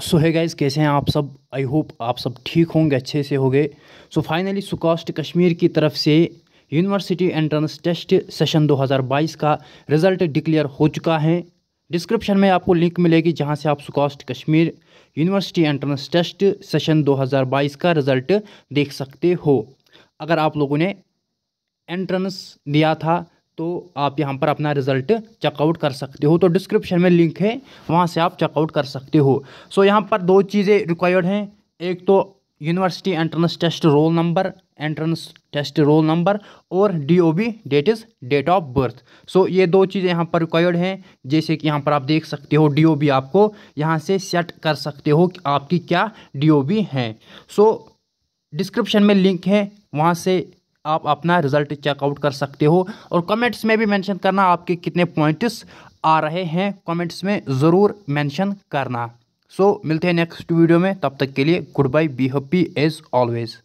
सो है गाइज़ कैसे हैं आप सब आई होप आप सब ठीक होंगे अच्छे से होंगे सो फाइनली सुकास्ट कश्मीर की तरफ से यूनिवर्सिटी एंट्रेंस टेस्ट सेशन 2022 का रिज़ल्ट डिक्लेयर हो चुका है डिस्क्रिप्शन में आपको लिंक मिलेगी जहां से आप SKUAST Kashmir university entrance test session 2022 का रिज़ल्ट देख सकते हो अगर आप लोगों ने एंट्रेंस दिया था तो आप यहाँ पर अपना रिजल्ट चेकआउट कर सकते हो तो डिस्क्रिप्शन में लिंक है वहाँ से आप चेकआउट कर सकते हो सो यहाँ पर दो चीज़ें रिक्वायर्ड हैं एक तो university entrance test roll number entrance test roll number और D O B date is date of birth so ये दो चीज़ें यहाँ पर रिक्वायर्ड हैं जैसे कि यहाँ पर आप देख सकते हो डी ओ बी आपको यहाँ से सेट कर सकते हो कि आपकी क्या डी ओ बी है सो so, डिस्क्रिप्शन में लिंक है वहाँ से आप अपना रिजल्ट चेकआउट कर सकते हो और कमेंट्स में भी मेंशन करना आपके कितने पॉइंट्स आ रहे हैं कमेंट्स में ज़रूर मेंशन करना सो so, मिलते हैं नेक्स्ट वीडियो में तब तक के लिए good bye be happy as always